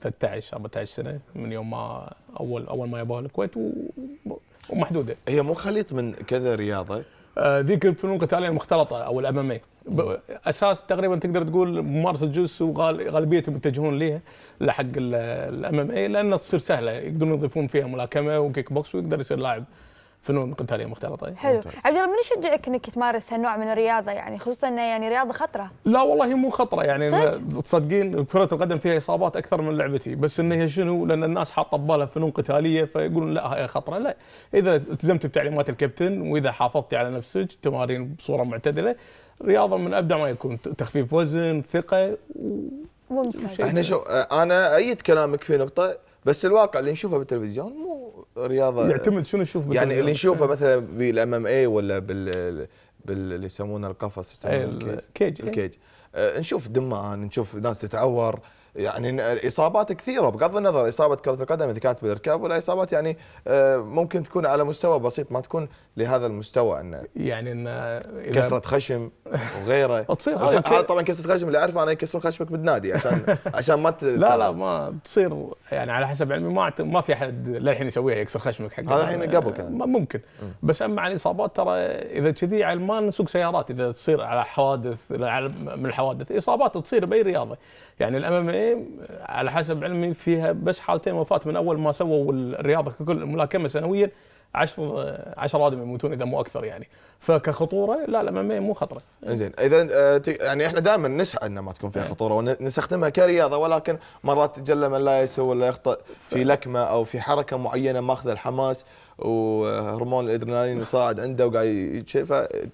13 14 سنه من يوم ما اول اول ما يبوها الكويت ومحدوده هي مو خليط من كذا رياضه آه، ذيك الفنون القتاليه المختلطه او الامامي إيه. اساس تقريبا تقدر تقول ممارسه الجوس وغالبيه يتجهون ليها لحق الام ام اي لان تصير سهله يقدرون يضيفون فيها ملاكمه وكيك بوكس ويقدر يصير لاعب فنون قتاليه مختلطه طيب. حلو ممتاز. عبد الله من يشجعك انك تمارس هالنوع من الرياضه يعني خصوصا انه يعني رياضه خطره لا والله مو خطره يعني تصدقين كره القدم فيها اصابات اكثر من لعبتي بس انه هي شنو لان الناس حاطه ببالها فنون قتاليه فيقولون لا هي خطره لا اذا التزمت بتعليمات الكابتن واذا حافظتي على نفسك تمارين بصوره معتدله رياضه من ابدع ما يكون تخفيف وزن ثقه و... ممتاز احنا شو آه، انا ايد كلامك في نقطه بس الواقع اللي نشوفه بالتلفزيون مو رياضه يعتمد شنو نشوف يعني اللي نشوفه إيه. مثلا بالام ام اي ولا بال باللي يسمونه القفص يسمونه إيه، الكيج إيه. الكيج, الكيج. آه، نشوف دمان نشوف ناس تتعور يعني الاصابات كثيره بغض النظر اصابه كره القدم اذا كانت بالركاب ولا اصابات يعني آه، ممكن تكون على مستوى بسيط ما تكون لهذا المستوى ان يعني ان كسره خشم وغيره تصير آه، طبعا كسره خشم اللي اعرفه انا يكسرون خشمك بالنادي عشان عشان ما ت... لا لا ما تصير يعني على حسب علمي ما ما في احد للحين يسويها يكسر خشمك حق هذا الحين قبل كان ممكن بس اما عن الاصابات ترى اذا كذي ما نسوق سيارات اذا تصير على حوادث من الحوادث اصابات تصير باي رياضه يعني الام على حسب علمي فيها بس حالتين وفاه من اول ما سووا الرياضه ككل الملاكمه سنويا 10 10 ادم يموتون اذا مو اكثر يعني فكخطوره لا لا مو خطره زين اذا آه، يعني احنا دائما نسعى ان ما تكون فيها نعم. خطوره ونستخدمها كرياضه ولكن مرات تجلى من لا يسوى ولا يخطئ في لكمه او في حركه معينه ماخذ الحماس وهرمون الادرينالين يصاعد عنده وقاعد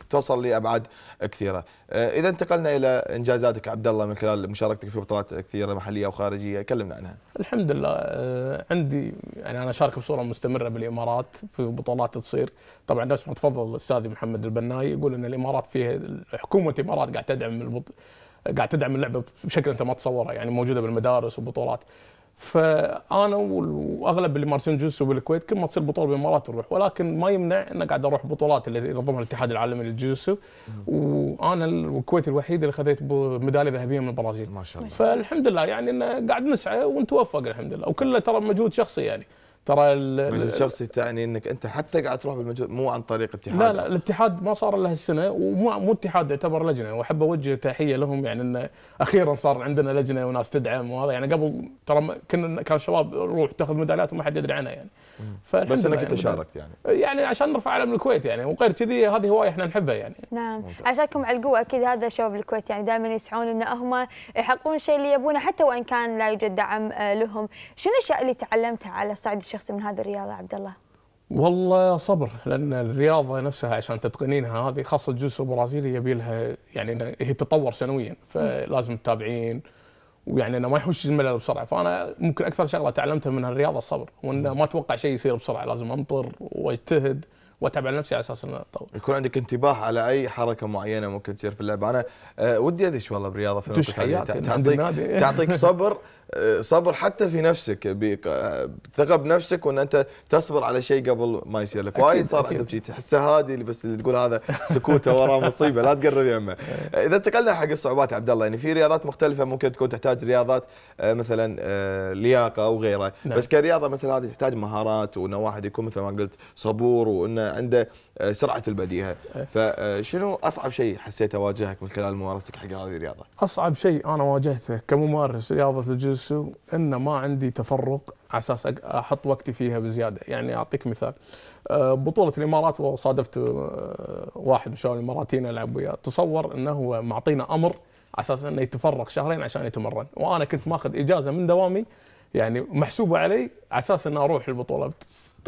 فتوصل لابعاد كثيره. آه، اذا انتقلنا الى انجازاتك عبد الله من خلال مشاركتك في بطولات كثيره محليه وخارجيه، كلمنا عنها. الحمد لله آه، عندي يعني انا اشارك بصوره مستمره بالامارات في بطولات تصير، طبعا نفس ما تفضل الاستاذ محمد البناي يقول ان الامارات فيها حكومه الامارات قاعد تدعم البط... قاعد تدعم اللعبه بشكل انت ما تصوره يعني موجوده بالمدارس وبطولات فانا واغلب اللي مارسين جوسو بالكويت كل ما تصير بطوله بالامارات نروح ولكن ما يمنع ان قاعد اروح بطولات اللي ينظمها الاتحاد العالمي للجوسو وانا الكويت الوحيد اللي خذيت ميداليه ذهبيه من البرازيل ما شاء الله فالحمد لله يعني قاعد نسعى ونتوفق الحمد لله وكله ترى مجهود شخصي يعني ترى المجهود الشخصي تعني انك انت حتى قاعد تروح بالمجهود مو عن طريق اتحاد لا لا الاتحاد ما صار له السنه ومو مو اتحاد يعتبر لجنه واحب اوجه تحيه لهم يعني انه اخيرا صار عندنا لجنه وناس تدعم وهذا يعني قبل ترى كنا كان شباب روح تاخذ ميداليات وما حد يدري عنها يعني بس انك انت شاركت يعني يعني عشان نرفع علم الكويت يعني وغير كذي هذه هوايه احنا نحبها يعني نعم عساكم على القوه اكيد هذا شباب الكويت يعني دائما يسعون ان هم يحققون الشيء اللي يبونه حتى وان كان لا يوجد دعم آه، لهم شنو الاشياء اللي تعلمتها على الصعيد الشخصي من هذه الرياضه عبد الله والله صبر لان الرياضه نفسها عشان تتقنينها هذه خاصه الجوسو البرازيلي يبي لها يعني هي تتطور سنويا فلازم تتابعين ويعني انه ما يحوش الملل بسرعه فانا ممكن اكثر شغله تعلمتها من الرياضه الصبر وانه ما اتوقع شيء يصير بسرعه لازم انطر واجتهد واتعب على نفسي على اساس انه اتطور. يكون عندك انتباه على اي حركه معينه ممكن تصير في اللعبه، انا أه ودي ادش والله برياضه في تعطيك تعطيك صبر صبر حتى في نفسك ثقه بنفسك وان انت تصبر على شيء قبل ما يصير لك وايد صار عندك شيء تحسه هادي بس اللي تقول هذا سكوته وراه مصيبه لا تقرب يمه اذا انتقلنا حق الصعوبات عبد الله يعني في رياضات مختلفه ممكن تكون تحتاج رياضات آه، مثلا آه، لياقه او غيره نعم. بس كرياضه مثل هذه تحتاج مهارات وان واحد يكون مثل ما قلت صبور وانه عنده آه، سرعه البديهه فشنو اصعب شيء حسيته واجهك من خلال ممارستك حق هذه الرياضه؟ اصعب شيء انا واجهته كممارس رياضه الجزء السوق ان ما عندي تفرق على اساس احط وقتي فيها بزياده يعني اعطيك مثال آه، بطوله الامارات وصادفت آه، واحد من شباب الاماراتيين العب وياه تصور انه هو معطينا امر على اساس انه يتفرغ شهرين عشان يتمرن وانا كنت ماخذ اجازه من دوامي يعني محسوبه علي على اساس اني اروح البطوله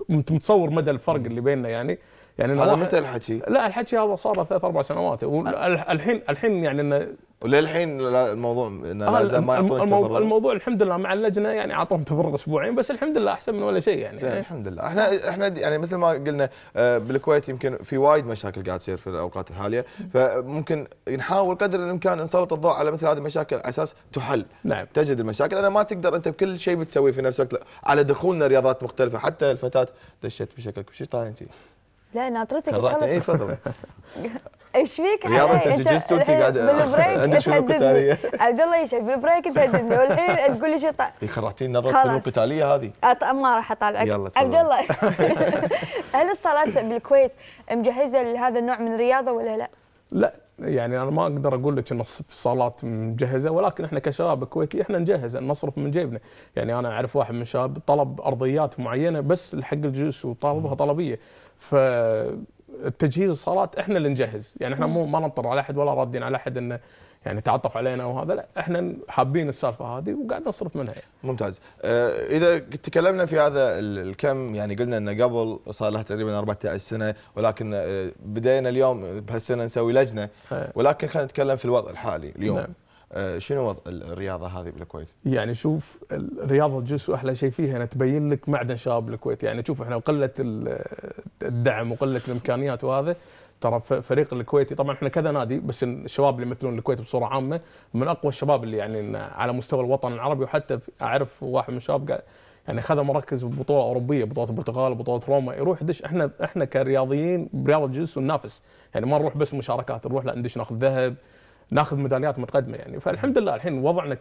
متصور مدى الفرق اللي بيننا يعني يعني هذا متى الحكي؟ لا الحكي هذا صار له ثلاث اربع سنوات الحين الحين يعني انه وللحين الموضوع انه لازم آه، ما يعطون الموضوع, الموضوع الحمد لله مع اللجنه يعني اعطوهم تفرغ اسبوعين بس الحمد لله احسن من ولا شيء يعني زين الحمد لله احنا احنا يعني مثل ما قلنا آه، بالكويت يمكن في وايد مشاكل قاعد تصير في الاوقات الحاليه فممكن نحاول قدر الامكان نسلط الضوء على مثل هذه المشاكل على اساس تحل نعم تجد المشاكل انا ما تقدر انت بكل شيء بتسويه في نفس الوقت على دخولنا رياضات مختلفه حتى الفتاه دشت بشكل شو طالع انت؟ لا ناطرتك اطرتك اي تفضلي ايش فيك رياضة انت قاعد عندك فنون قتالية عبد الله يشهد بالبريك تهددني والحين تقول لي شطة طيب إيه، خرعتيني نظرة فنون قتالية هذه ما راح اطالعك يلا عبد الله هل الصالات بالكويت مجهزة لهذا النوع من الرياضة ولا لا؟ لا يعني انا ما اقدر اقول لك ان الصالات مجهزه ولكن احنا كشباب كويتي احنا نجهز نصرف من جيبنا يعني انا اعرف واحد من الشباب طلب ارضيات معينه بس لحق الجيوش وطالبها طلبيه ف التجهيز الصالات احنا اللي نجهز يعني احنا مو ما ننطر على احد ولا رادين على احد انه يعني تعطف علينا وهذا لا احنا حابين السالفه هذه وقاعد نصرف منها يعني. ممتاز اه اذا تكلمنا في هذا الكم يعني قلنا انه قبل صار لها تقريبا 14 سنه ولكن اه بدينا اليوم بهالسنه نسوي لجنه ولكن خلينا نتكلم في الوضع الحالي اليوم نعم. آه، شنو وضع الرياضه هذه بالكويت؟ يعني شوف الرياضه الجسو احلى شيء فيها انها تبين لك معدن شباب الكويت، يعني شوف احنا قله الدعم وقله الامكانيات وهذا ترى فريق الكويتي طبعا احنا كذا نادي بس الشباب اللي يمثلون الكويت بصوره عامه من اقوى الشباب اللي يعني على مستوى الوطن العربي وحتى اعرف واحد من الشباب يعني خذ مركز ببطوله اوروبيه بطوله البرتغال بطوله روما يروح يدش احنا احنا كرياضيين برياضه الجنس وننافس يعني ما نروح بس مشاركات نروح لا ندش ناخذ ذهب ناخذ ميداليات متقدمه يعني فالحمد لله الحين وضعنا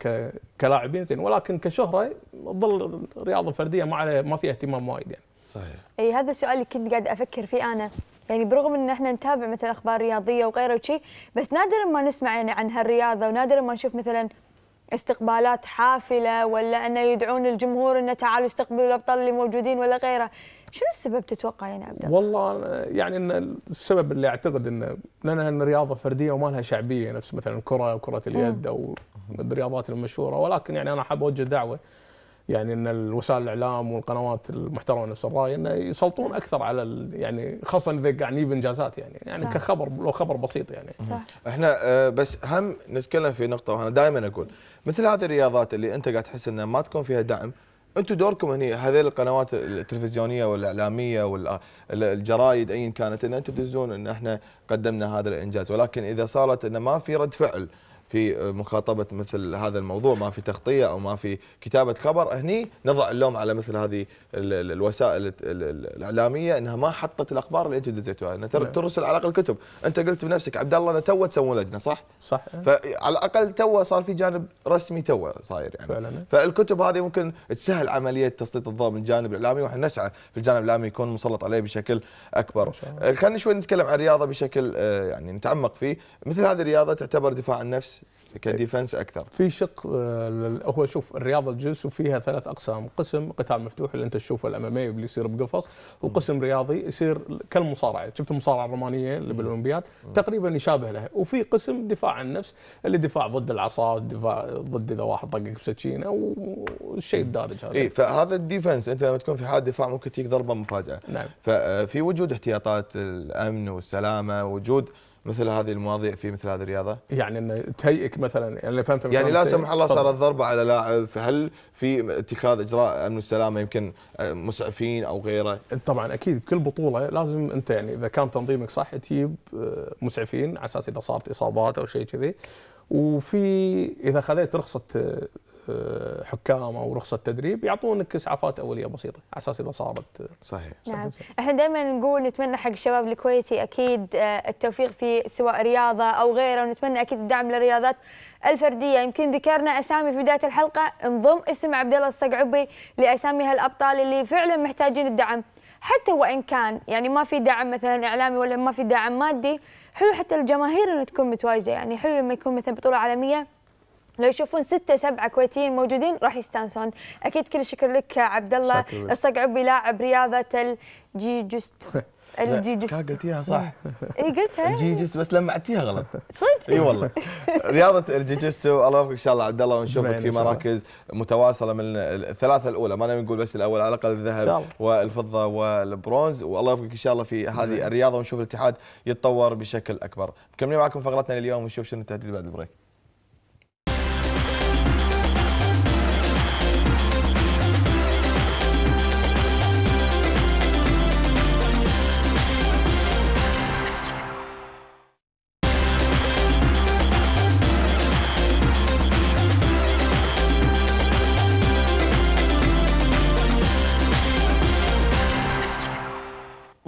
كلاعبين زين ولكن كشهره تظل الرياضه الفرديه ما عليه ما فيها اهتمام وايد يعني. صحيح. اي هذا السؤال اللي كنت قاعد افكر فيه انا يعني برغم ان احنا نتابع مثلا اخبار رياضيه وغيره وشي بس نادرا ما نسمع يعني عن هالرياضه ونادرا ما نشوف مثلا استقبالات حافله ولا انه يدعون الجمهور انه تعالوا استقبلوا الابطال اللي موجودين ولا غيره شنو السبب تتوقع يعني ابدا؟ والله يعني ان السبب اللي اعتقد انه لانها رياضه فرديه وما لها شعبيه نفس مثلا الكره وكره اليد او الرياضات المشهوره ولكن يعني انا حاب اوجه دعوه يعني ان وسائل الاعلام والقنوات المحترمه نفس الراي انه يسلطون اكثر على يعني خاصه اذا قاعد نجيب انجازات يعني يعني صح. كخبر لو خبر بسيط يعني صح. احنا آه، بس هم نتكلم في نقطه وانا دائما اقول مثل هذه الرياضات اللي انت قاعد تحس انها ما تكون فيها دعم انتم دوركم هني هذه القنوات التلفزيونيه والاعلاميه والجرايد ايا كانت ان انتم تدزون ان احنا قدمنا هذا الانجاز ولكن اذا صارت ان ما في رد فعل في آه، مخاطبه مثل هذا الموضوع ما في تغطيه او ما في كتابه خبر هني نضع اللوم على مثل هذه الوسائل الاعلاميه انها ما حطت الاخبار اللي انتم دزيتوها انها يعني نعم. ترسل على الاقل كتب انت قلت بنفسك عبد الله تو تسوون لجنه صح صح فعلى الاقل تو صار في جانب رسمي تو صاير يعني فعلا. فالكتب هذه ممكن تسهل عمليه تسليط الضوء من الجانب الاعلامي واحنا نسعى في الجانب الاعلامي يكون مسلط عليه بشكل اكبر آه، خلينا شوي نتكلم عن الرياضه بشكل آه، يعني نتعمق فيه مثل هذه الرياضه تعتبر دفاع النفس كديفنس إيه. اكثر في شق آه، هو شوف الرياضه الجيوسو فيها ثلاث اقسام قسم قتال مفتوح اللي انت تشوفه الامامي اللي يصير بقفص وقسم رياضي يصير كالمصارعه شفت المصارعه الرومانيه اللي بالاولمبياد تقريبا يشابه لها وفي قسم دفاع عن النفس اللي دفاع ضد العصا دفاع ضد اذا واحد طقك بسكينه والشيء الدارج هذا اي فهذا الديفنس انت لما تكون في حال دفاع ممكن تجيك ضربه مفاجاه نعم ففي آه، وجود احتياطات الامن والسلامه وجود مثل هذه المواضيع في مثل هذه الرياضه؟ يعني ان تهيئك مثلا يعني اللي فهمته يعني لا سمح الله صارت ضربه على لاعب فهل في اتخاذ اجراء امن السلامه يمكن آه، مسعفين او غيره؟ طبعا اكيد بكل بطوله لازم انت يعني اذا كان تنظيمك صح تجيب آه، مسعفين على اساس اذا صارت اصابات او شيء كذي وفي اذا خذيت رخصه آه، حكام او رخصه تدريب يعطونك اسعافات اوليه بسيطه على اساس اذا صارت صحيح نعم صحيح. احنا دائما نقول نتمنى حق الشباب الكويتي اكيد آه، التوفيق في سواء رياضه او غيره ونتمنى اكيد الدعم للرياضات الفرديه يمكن ذكرنا اسامي في بدايه الحلقه انضم اسم عبد الله الصقعبي لاسامي هالابطال اللي فعلا محتاجين الدعم حتى وان كان يعني ما في دعم مثلا اعلامي ولا ما في دعم مادي حلو حتى الجماهير ان تكون متواجده يعني حلو لما يكون مثلا بطوله عالميه لو يشوفون ستة سبعة كويتيين موجودين راح يستانسون اكيد كل شكر لك عبد الله الصقعبي لاعب رياضه الجيجستو الجيجست قلتيها صح اي قلتها الجيجست بس لمعتيها غلط صدق اي والله رياضه الجيجستو الله يوفقك ان شاء الله عبد الله ونشوفك في مراكز متواصله من الثلاثه الاولى ما نبي نقول بس الاول على الاقل الذهب والفضه والبرونز والله يوفقك ان شاء الله في هذه الرياضه ونشوف الاتحاد يتطور بشكل اكبر مكملين معكم فقرتنا لليوم ونشوف شنو التهديد بعد البريك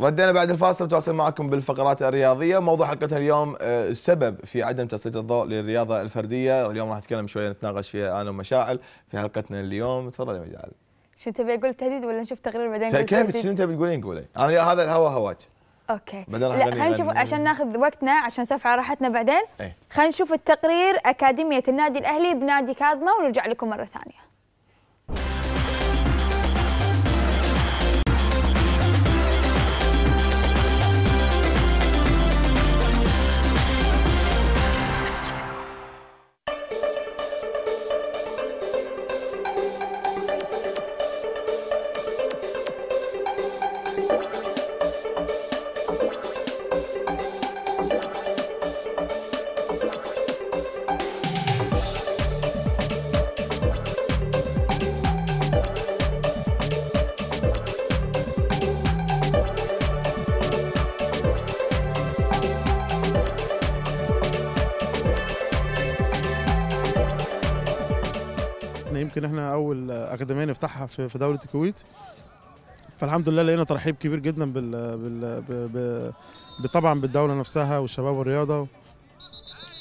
ردينا بعد الفاصل نتواصل معكم بالفقرات الرياضيه موضوع حلقتنا اليوم السبب آه، في عدم تسليط الضوء للرياضه الفرديه اليوم راح نتكلم شويه نتناقش فيها انا ومشاعل في حلقتنا اليوم تفضل يا مشاعل شو تبي اقول تهديد ولا نشوف تقرير بعدين كيف شنو تبي تقولين قولي انا هذا الهوا هواك اوكي بعدين لا خلينا نشوف عشان ناخذ وقتنا عشان نسولف على راحتنا بعدين ايه؟ خلينا نشوف التقرير اكاديميه النادي الاهلي بنادي كاظمه ونرجع لكم مره ثانيه يمكن احنا اول اكاديميه نفتحها في دوله الكويت فالحمد لله لقينا ترحيب كبير جدا بال, بال... طبعا بالدوله نفسها والشباب والرياضه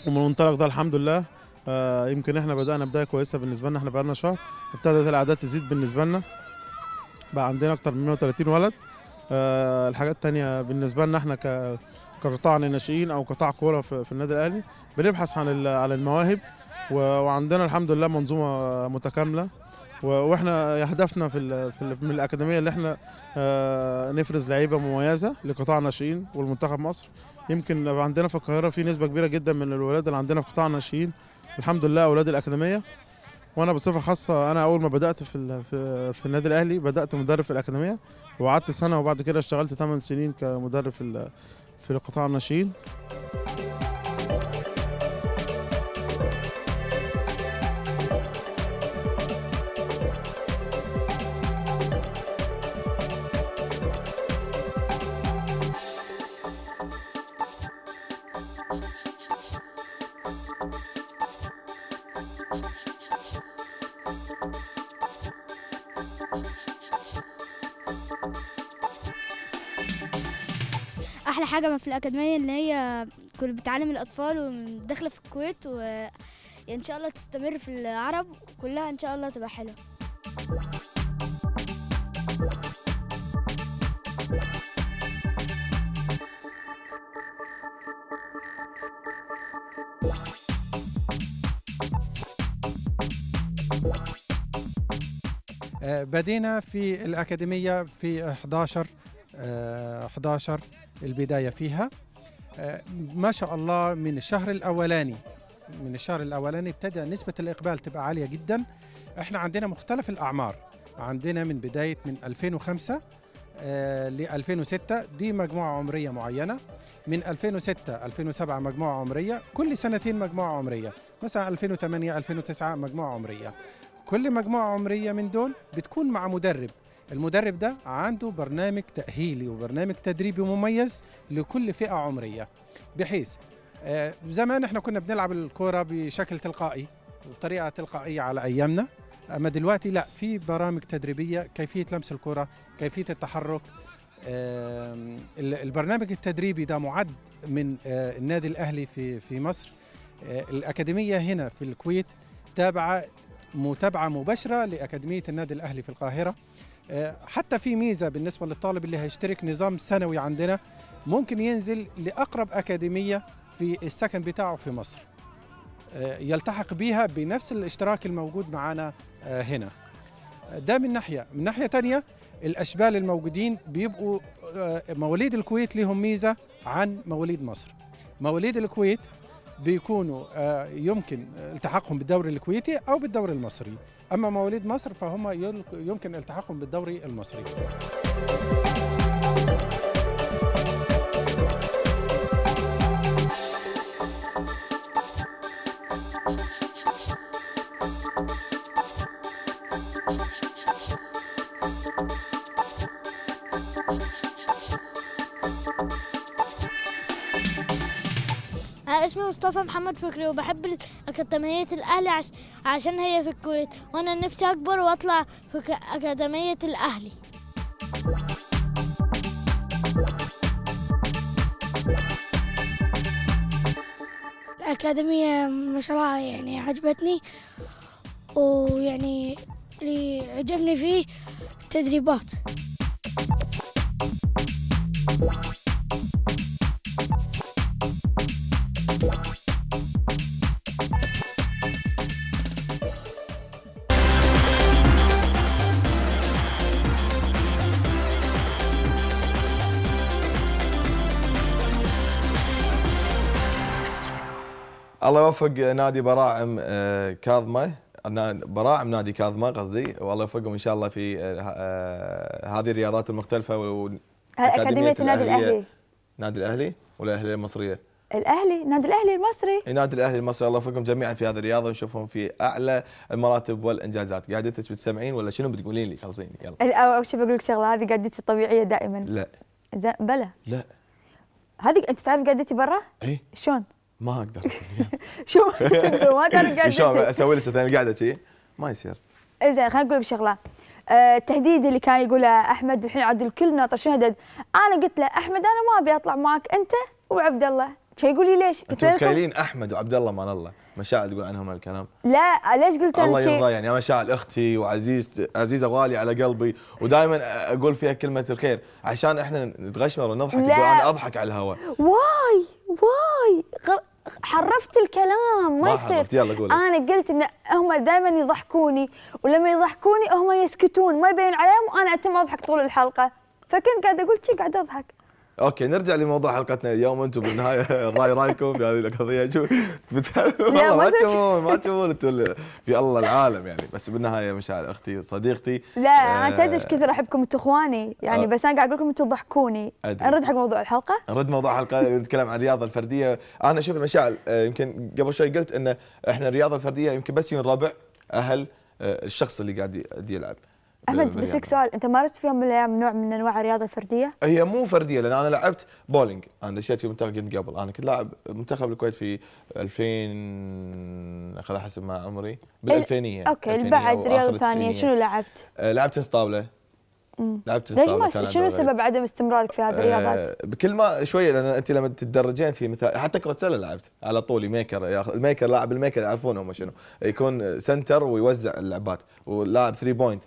ومن المنطلق ده الحمد لله آه، يمكن احنا بدانا بدايه كويسه بالنسبه لنا احنا بقالنا شهر ابتدت الاعداد تزيد بالنسبه لنا بقى عندنا اكتر من 130 ولد آه، الحاجات الثانيه بالنسبه لنا احنا ك كقطاع للناشئين او قطاع كوره في, في النادي الاهلي بنبحث عن عن المواهب وعندنا الحمد لله منظومه متكامله واحنا اهدافنا في, في من الاكاديميه اللي احنا آه، نفرز لعيبه مميزه لقطاع الناشئين والمنتخب مصر يمكن عندنا في القاهره في نسبه كبيره جدا من الولاد اللي عندنا في قطاع الناشئين الحمد لله اولاد الاكاديميه وانا بصفه خاصه انا اول ما بدات في في, في النادي الاهلي بدات مدرب في الاكاديميه وقعدت سنه وبعد كده اشتغلت 8 سنين كمدرب في في قطاع الناشئين احلى حاجه في الاكاديميه ان هي كنت بتعلم الاطفال داخله في الكويت و يعني ان شاء الله تستمر في العرب كلها ان شاء الله تبقى حلوه آه، بدينا في الأكاديمية في 11 11 آه، البداية فيها آه، ما شاء الله من الشهر الأولاني من الشهر الأولاني ابتدى نسبة الإقبال تبقى عالية جدا احنا عندنا مختلف الأعمار عندنا من بداية من 2005 آه، ل 2006 دي مجموعة عمرية معينة من 2006 2007 مجموعة عمرية كل سنتين مجموعة عمرية مثلا 2008 2009 مجموعة عمرية كل مجموعة عمرية من دول بتكون مع مدرب المدرب ده عنده برنامج تأهيلي وبرنامج تدريبي مميز لكل فئة عمرية بحيث آه، زمان احنا كنا بنلعب الكورة بشكل تلقائي وبطريقة تلقائية على أيامنا أما دلوقتي لا في برامج تدريبية كيفية لمس الكرة كيفية التحرك البرنامج التدريبي ده معد من آه، النادي الأهلي في في مصر آه، الأكاديمية هنا في الكويت تابعة متابعة مباشرة لأكاديمية النادي الأهلي في القاهرة آه، حتى في ميزه بالنسبه للطالب اللي هيشترك نظام سنوي عندنا ممكن ينزل لاقرب اكاديميه في السكن بتاعه في مصر آه، يلتحق بيها بنفس الاشتراك الموجود معانا آه، هنا ده من ناحيه من ناحيه تانية الاشبال الموجودين بيبقوا مواليد الكويت لهم ميزه عن مواليد مصر مواليد الكويت بيكونوا يمكن التحاقهم بالدوري الكويتي او بالدوري المصري أما مواليد مصر فهم يمكن التحاقهم بالدوري المصري مصطفى محمد فكري وبحب أكاديمية الأهلي عش... عشان هي في الكويت وأنا نفسي أكبر وأطلع في أكاديمية الأهلي الأكاديمية ما شاء الله يعني عجبتني ويعني اللي عجبني فيه التدريبات الله يوفق نادي براعم آه، كاظمه براعم نادي كاظمه قصدي والله يوفقهم ان شاء الله في آه، آه، هذه الرياضات المختلفه اكاديميه النادي الاهلي نادي الاهلي والاهلي المصريه الاهلي نادي الاهلي المصري نادي الاهلي المصري الله يوفقكم جميعا في هذه الرياضه ونشوفهم في اعلى المراتب والانجازات قعدتك بتسمعين ولا شنو بتقولين لي خلصيني يلا اول شيء بقول لك شغله هذه قعدتي طبيعيه دائما لا بلا بلى لا هذه انت تعرف قعدتي برا؟ اي شلون؟ ما اقدر شو ما ترجع شلون اسوي لك ثاني قاعده شي ما يصير زين خلينا نقول بشغله آه، التهديد اللي كان يقوله احمد الحين عاد الكل ناطر هدد انا قلت له احمد انا ما ابي اطلع معك انت وعبد الله شي يقول لي ليش؟ قلت له متخيلين احمد وعبد الله مال الله مشاعل تقول عنهم هالكلام لا ليش قلت الله يرضى يعني يا مشاعل اختي وعزيز عزيزه غالي على قلبي ودائما اقول فيها كلمه الخير عشان احنا نتغشمر ونضحك لا. انا اضحك على الهواء واي واي غ... حرفت الكلام ما يصير انا قلت ان هم دائما يضحكوني ولما يضحكوني هم يسكتون ما يبين عليهم وانا اتم اضحك طول الحلقه فكنت قاعده اقول شي قاعده اضحك اوكي نرجع لموضوع حلقتنا اليوم انتم بالنهايه الراي رايكم في هذه القضيه شو والله ما تشوفون ما تشوفون انتم في الله العالم يعني بس بالنهايه مشاعر اختي صديقتي لا آه انا تدري ايش كثر احبكم انتم اخواني يعني آه بس انا قاعد اقول لكم انتم تضحكوني نرد حق موضوع الحلقه نرد موضوع الحلقه نتكلم عن الرياضه الفرديه انا اشوف المشاعر آه، يمكن قبل شوي قلت انه احنا الرياضه الفرديه يمكن بس ينربع اهل آه، الشخص اللي قاعد يلعب احمد بسالك يعني. سؤال انت مارست في يوم من الايام نوع من انواع الرياضه الفرديه؟ هي مو فرديه لان انا لعبت بولينج انا دشيت في منتخب كنت قبل انا كنت لاعب منتخب الكويت في 2000 خل حسب ما عمري إيه، بالالفينيه اوكي اللي بعد رياضه ثانيه شنو لعبت؟ آه، لعبت تنس طاوله لعبت ليش ما شنو سبب عدم استمرارك في هذه آه، الرياضات؟ بكل ما شويه لان انت لما تتدرجين في مثال حتى كره سله لعبت على طول ميكر ياخذ الميكر لاعب الميكر يعرفون هم شنو يكون سنتر ويوزع اللعبات ولاعب ثري بوينت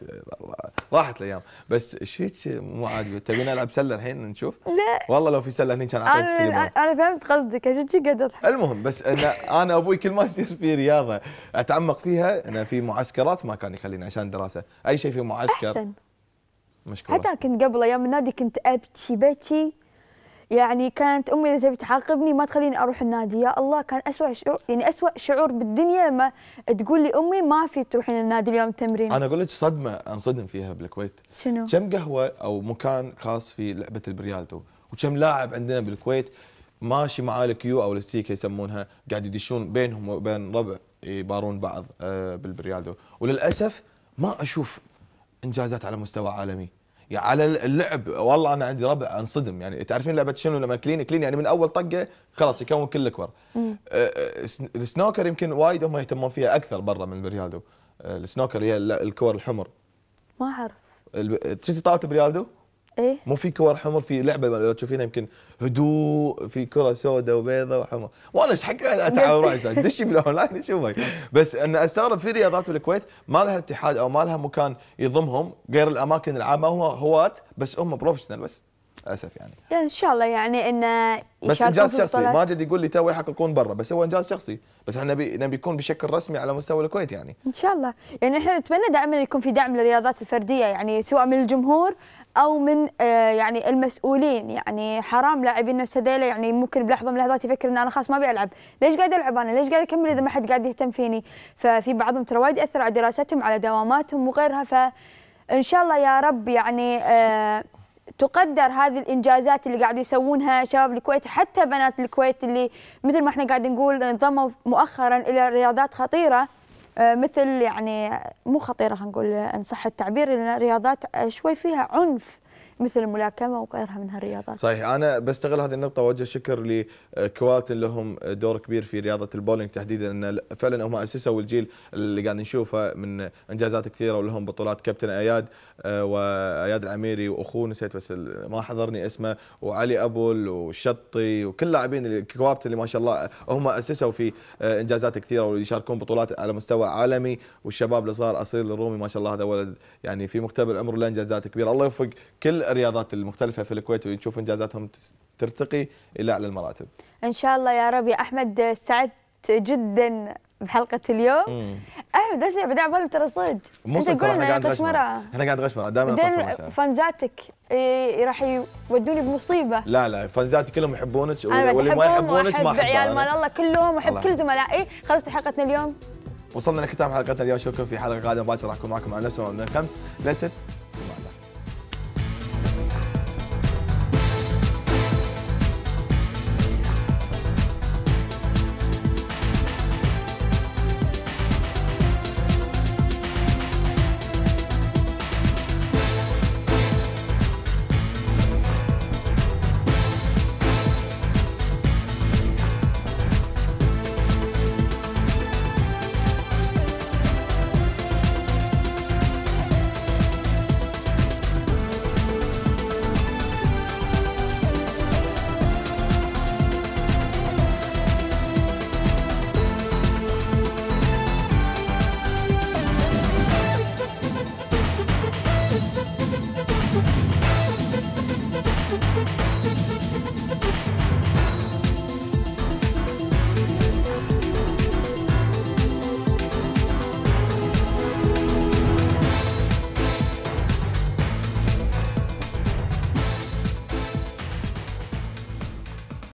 راحت الايام بس شيء مو عادي تبين العب سله الحين نشوف؟ لا والله لو في سله هني كان انا انا فهمت قصدك عشان كذي قاعد اضحك المهم بس انا انا ابوي كل ما يصير في رياضه اتعمق فيها انا في معسكرات ما كان يخليني عشان دراسه اي شيء في معسكر أحسن. مشكورة حتى كنت قبل ايام النادي كنت ابكي بكي يعني كانت امي اذا تبي تعاقبني ما تخليني اروح النادي يا الله كان اسوء شعور يعني اسوء شعور بالدنيا لما تقول لي امي ما في تروحين النادي اليوم تمرين انا اقول لك صدمه انصدم فيها بالكويت شنو كم قهوه او مكان خاص في لعبه البريالتو وكم لاعب عندنا بالكويت ماشي معاه الكيو او الستيك يسمونها قاعد يدشون بينهم وبين ربع يبارون بعض آه، بالبريالدو وللاسف ما اشوف انجازات على مستوى عالمي يعني على اللعب والله انا عندي ربع انصدم يعني تعرفين لعبه شنو لما كلين كلين يعني من اول طقه خلاص يكون كل أه، أه، الكور السنوكر يمكن وايد هم يهتمون فيها اكثر برا من بريالدو أه، السنوكر هي الكور الحمر ما اعرف شفتي طاوله بريالدو؟ ايه مو في كور حمر في لعبه لو تشوفينها يمكن هدوء في كره سوداء وبيضاء وحمر وانا ايش حق اتعاور راسك دشي بالاونلاين اشوفك بس ان استغرب في رياضات بالكويت ما لها اتحاد او ما لها مكان يضمهم غير الاماكن العامه هم هواة بس هم بروفيشنال بس للاسف يعني. يعني ان شاء الله يعني انه بس انجاز شخصي ماجد يقول لي تو يحققون برا بس هو انجاز شخصي بس احنا نبي نبي يكون بشكل رسمي على مستوى الكويت يعني ان شاء الله يعني احنا نتمنى دائما يكون في دعم للرياضات الفرديه يعني سواء من الجمهور او من آه، يعني المسؤولين يعني حرام لاعبين نفس هذيلا يعني ممكن بلحظه من اللحظات يفكر ان انا خلاص ما ابي العب ليش قاعد العب انا ليش قاعد اكمل اذا ما حد قاعد يهتم فيني ففي بعضهم ترى وايد اثر على دراستهم على دواماتهم وغيرها فان شاء الله يا رب يعني آه، تقدر هذه الانجازات اللي قاعد يسوونها شباب الكويت وحتى بنات الكويت اللي مثل ما احنا قاعد نقول انضموا مؤخرا الى رياضات خطيره آه، مثل يعني مو خطيره هنقول ان صح التعبير لان رياضات آه، شوي فيها عنف مثل الملاكمه وغيرها من هالرياضات. صحيح انا بستغل هذه النقطه واوجه شكر لكوالتن لهم دور كبير في رياضه البولينج تحديدا ان فعلا هم اسسوا الجيل اللي قاعد نشوفه من انجازات كثيره ولهم بطولات كابتن اياد آه، واياد العميري واخوه نسيت بس ما حضرني اسمه وعلي ابول والشطي وكل لاعبين الكوابت اللي ما شاء الله هم اسسوا في آه، انجازات كثيره ويشاركون بطولات على مستوى عالمي والشباب اللي صار اصيل الرومي ما شاء الله هذا ولد يعني في مقتبل العمر له انجازات كبيره الله يوفق كل الرياضات المختلفه في الكويت ونشوف انجازاتهم ترتقي الى اعلى المراتب. ان شاء الله يا رب يا احمد سعد جدا بحلقه اليوم احمد اسمع بدي عبالي ترى صدق مو صدق احنا قاعد غشمره احنا قاعد غشمره دائما فانزاتك إيه راح يودوني بمصيبه لا لا فانزاتي كلهم يحبونك واللي ما يحبونك ما احب عيال مال الله كلهم واحب كل زملائي خلصت حلقتنا اليوم وصلنا لختام حلقتنا اليوم اشوفكم في حلقه قادمه باكر راح اكون معكم على نفس من الخمس لست